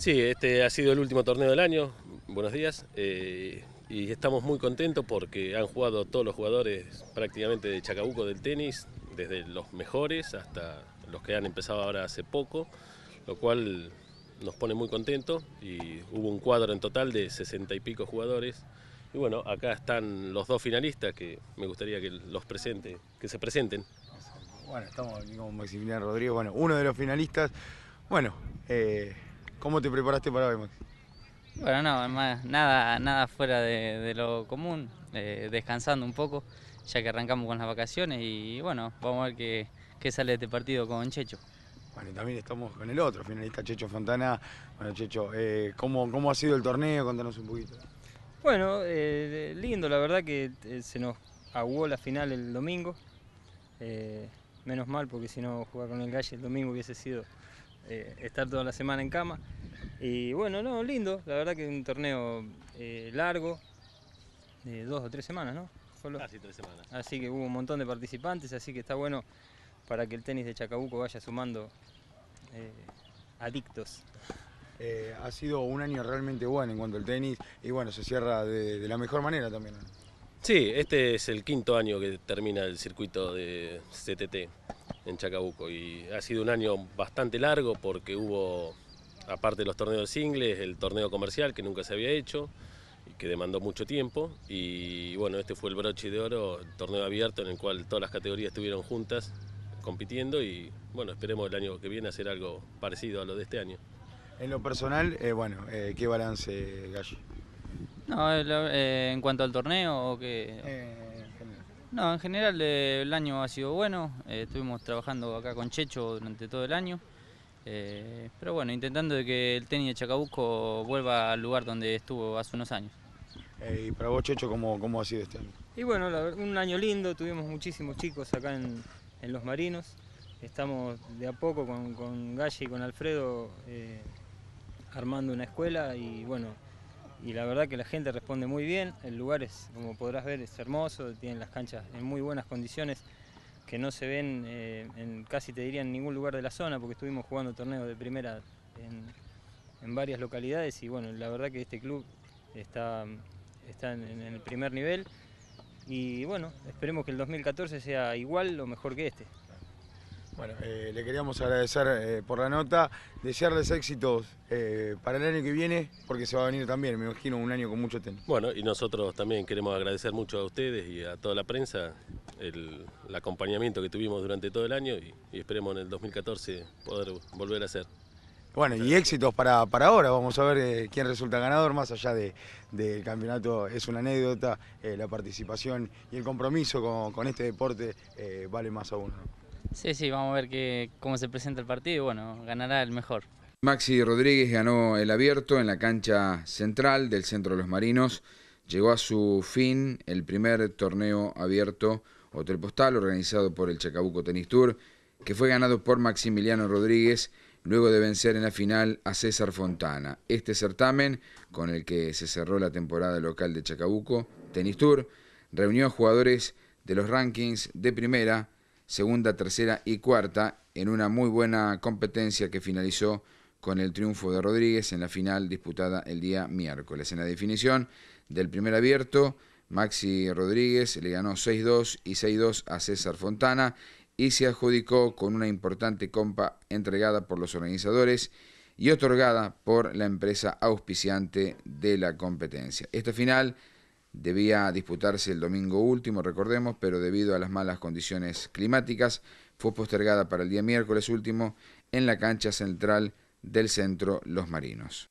Sí, este ha sido el último torneo del año. Buenos días. Eh, y estamos muy contentos porque han jugado todos los jugadores prácticamente de Chacabuco del tenis, desde los mejores hasta los que han empezado ahora hace poco, lo cual nos pone muy contentos y hubo un cuadro en total de sesenta y pico jugadores. Y bueno, acá están los dos finalistas que me gustaría que los presente, que se presenten. Bueno, estamos aquí con Maximiliano Rodríguez, bueno, uno de los finalistas. Bueno, eh ¿Cómo te preparaste para hoy, Bueno, nada, nada fuera de, lo común, eh, descansando un poco, ya que arrancamos con las vacaciones y bueno, vamos a ver qué, sale de este partido con Checho. Bueno, también estamos con el otro finalista, Checho Fontana. Bueno, Checho, eh, ¿cómo, ha sido el torneo? Contanos un poquito. Bueno, eh, lindo, la verdad que se nos aguó la final el domingo. menos mal, porque si no jugar con el Galle el domingo hubiese sido eh, estar toda la semana en cama. Y bueno, no, lindo, la verdad que es un torneo eh, largo, de dos o tres semanas, ¿no? Casi tres semanas. Así que hubo un montón de participantes, así que está bueno para que el tenis de Chacabuco vaya sumando eh, adictos. ha sido un año realmente bueno en cuanto al tenis y bueno, se cierra de, la mejor manera también. Sí, este es el quinto año que termina el circuito de CTT en Chacabuco. Y ha sido un año bastante largo porque hubo, aparte de los torneos singles, el torneo comercial que nunca se había hecho y que demandó mucho tiempo. Y bueno, este fue el broche de oro, el torneo abierto en el cual todas las categorías estuvieron juntas compitiendo y bueno, esperemos el año que viene hacer algo parecido a lo de este año. En lo personal, eh, bueno, eh, ¿qué balance, Gallo? No, eh, en cuanto al torneo o qué... No, en general eh, el año ha sido bueno, eh, estuvimos trabajando acá con Checho durante todo el año, eh, pero bueno, intentando de que el tenis de Chacabuco vuelva al lugar donde estuvo hace unos años. ¿Y para vos, Checho, cómo, ha sido este año? Y bueno, un año lindo, tuvimos muchísimos chicos acá en, Los Marinos, estamos de a poco con, con y con Alfredo armando una escuela y bueno, y la verdad que la gente responde muy bien, el lugar es, como podrás ver, es hermoso, tienen las canchas en muy buenas condiciones que no se ven eh, en casi te diría en ningún lugar de la zona porque estuvimos jugando torneos de primera en, varias localidades y bueno, la verdad que este club está, en, en el primer nivel y bueno, esperemos que el 2014 sea igual o mejor que este. Bueno, eh, le queríamos agradecer eh, por la nota, desearles éxitos eh, para el año que viene, porque se va a venir también, me imagino, un año con mucho tenis. Bueno, y nosotros también queremos agradecer mucho a ustedes y a toda la prensa el, acompañamiento que tuvimos durante todo el año y, esperemos en el 2014 poder volver a hacer. Bueno, y éxitos para, ahora, vamos a ver quién resulta ganador, más allá del de, campeonato es una anécdota, la participación y el compromiso con, este deporte vale más aún. Sí, sí, vamos a ver cómo se presenta el partido y bueno, ganará el mejor. Maxi Rodríguez ganó el abierto en la cancha central del Centro de los Marinos. Llegó a su fin el primer torneo abierto o postal organizado por el Chacabuco Tennis Tour, que fue ganado por Maximiliano Rodríguez luego de vencer en la final a César Fontana. Este certamen, con el que se cerró la temporada local de Chacabuco Tennis Tour, reunió a jugadores de los rankings de primera, segunda, tercera y cuarta en una muy buena competencia que finalizó con el triunfo de Rodríguez en la final disputada el día miércoles. En la definición del primer abierto, Maxi Rodríguez le ganó 6-2 y 6-2 a César Fontana y se adjudicó con una importante compa entregada por los organizadores y otorgada por la empresa auspiciante de la competencia. Esta final debía disputarse el domingo último, recordemos, pero debido a las malas condiciones climáticas fue postergada para el día miércoles último en la cancha central del centro Los Marinos.